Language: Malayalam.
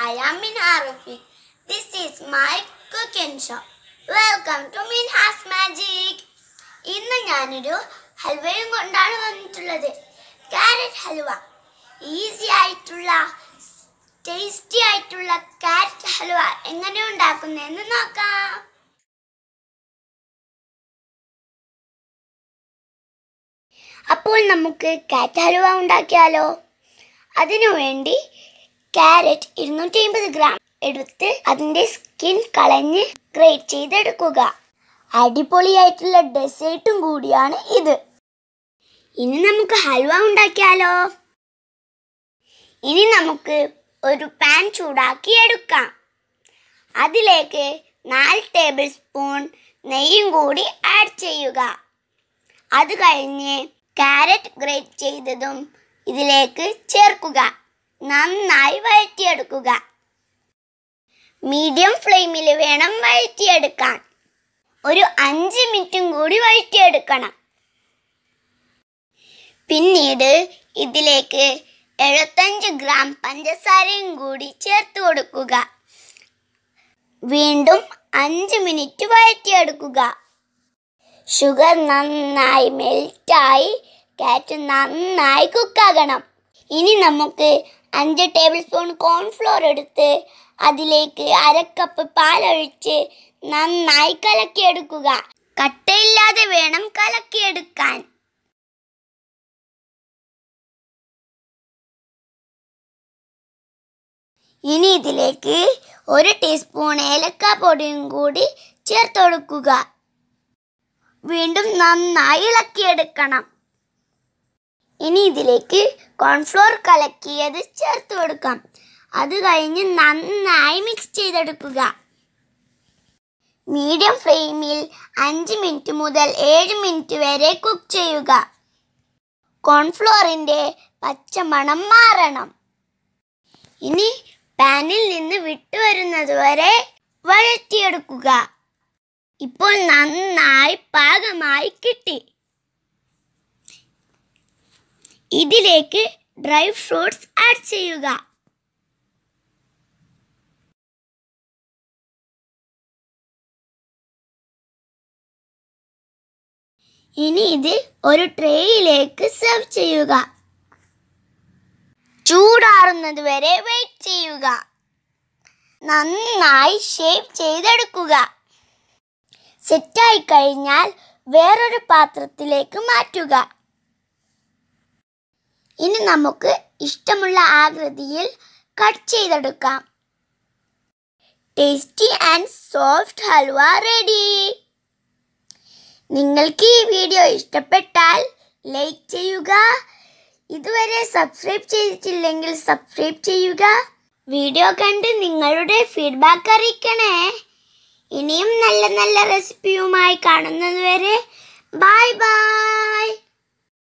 I am in Arafi. This is my cooking shop. Welcome to Minhas Magic. ഇന്ന് ഞാനൊരു ഹൽവയും കൊണ്ടാണ് വന്നിട്ടുള്ളത് കാരറ്റ് ഹൽവ ഈസി ആയിട്ടുള്ള ടേസ്റ്റി ആയിട്ടുള്ള കാരറ്റ് ഹൽവ എങ്ങനെ ഉണ്ടാക്കുന്നതെന്ന് നോക്കാം അപ്പോൾ നമുക്ക് കാറ്റ് ഹൽവ ഉണ്ടാക്കിയാലോ അതിനു വേണ്ടി കാരറ്റ് ഇരുന്നൂറ്റി അമ്പത് ഗ്രാം എടുത്ത് അതിൻ്റെ സ്കിൻ കളഞ്ഞ് ഗ്രേറ്റ് ചെയ്തെടുക്കുക അടിപൊളിയായിട്ടുള്ള ഡെസേർട്ടും കൂടിയാണ് ഇത് ഇനി നമുക്ക് ഹൽവ ഉണ്ടാക്കിയാലോ ഇനി നമുക്ക് ഒരു പാൻ ചൂടാക്കി എടുക്കാം അതിലേക്ക് നാല് ടേബിൾ സ്പൂൺ നെയ്യും കൂടി ആഡ് ചെയ്യുക അത് കഴിഞ്ഞ് കാരറ്റ് ഗ്രേറ്റ് ചെയ്തതും ഇതിലേക്ക് ചേർക്കുക നന്നായി വഴറ്റിയെടുക്കുക മീഡിയം ഫ്ലെയിമിൽ വേണം വഴറ്റിയെടുക്കാൻ ഒരു അഞ്ച് മിനിറ്റും കൂടി വഴറ്റിയെടുക്കണം പിന്നീട് ഇതിലേക്ക് എഴുപത്തഞ്ച് ഗ്രാം പഞ്ചസാരയും കൂടി ചേർത്ത് കൊടുക്കുക വീണ്ടും അഞ്ച് മിനിറ്റ് വഴറ്റിയെടുക്കുക ഷുഗർ നന്നായി മെൽറ്റായി കാറ്റ് നന്നായി കുക്കാകണം ഇനി നമുക്ക് അഞ്ച് ടേബിൾ സ്പൂൺ കോൺഫ്ലോർ എടുത്ത് അതിലേക്ക് അരക്കപ്പ് പാലൊഴിച്ച് നന്നായി കലക്കിയെടുക്കുക കട്ടയില്ലാതെ വേണം കലക്കിയെടുക്കാൻ ഇനി ഇതിലേക്ക് ഒരു ടീസ്പൂൺ ഏലക്ക പൊടിയും കൂടി ചേർത്തൊടുക്കുക വീണ്ടും നന്നായി ഇളക്കിയെടുക്കണം ഇനി ഇതിലേക്ക് കോൺഫ്ലോർ കലക്കിയത് ചേർത്ത് കൊടുക്കാം അത് കഴിഞ്ഞ് നന്നായി മിക്സ് ചെയ്തെടുക്കുക മീഡിയം ഫ്ലെയിമിൽ അഞ്ച് മിനിറ്റ് മുതൽ ഏഴ് മിനിറ്റ് വരെ കുക്ക് ചെയ്യുക കോൺഫ്ലോറിൻ്റെ പച്ചമണം മാറണം ഇനി പാനിൽ നിന്ന് വിട്ടുവരുന്നത് വരെ വഴറ്റിയെടുക്കുക ഇപ്പോൾ നന്നായി പാകമായി കിട്ടി ഇതിലേക്ക് ഡ്രൈ ഫ്രൂട്ട്സ് ആഡ് ചെയ്യുക ഇനി ഇത് ഒരു ട്രേയിലേക്ക് സെർവ് ചെയ്യുക ചൂടാറുന്നത് വരെ വെയിറ്റ് ചെയ്യുക നന്നായി ഷേപ്പ് ചെയ്തെടുക്കുക സെറ്റായി കഴിഞ്ഞാൽ വേറൊരു പാത്രത്തിലേക്ക് മാറ്റുക ഇനി നമുക്ക് ഇഷ്ടമുള്ള ആകൃതിയിൽ കട്ട് ചെയ്തെടുക്കാം tasty and soft halwa ready നിങ്ങൾക്ക് ഈ വീഡിയോ ഇഷ്ടപ്പെട്ടാൽ ലൈക്ക് ചെയ്യുക ഇതുവരെ സബ്സ്ക്രൈബ് ചെയ്തിട്ടില്ലെങ്കിൽ സബ്സ്ക്രൈബ് ചെയ്യുക വീഡിയോ കണ്ട് നിങ്ങളുടെ ഫീഡ്ബാക്ക് അറിയിക്കണേ ഇനിയും നല്ല നല്ല റെസിപ്പിയുമായി കാണുന്നതുവരെ ബൈ ബൈ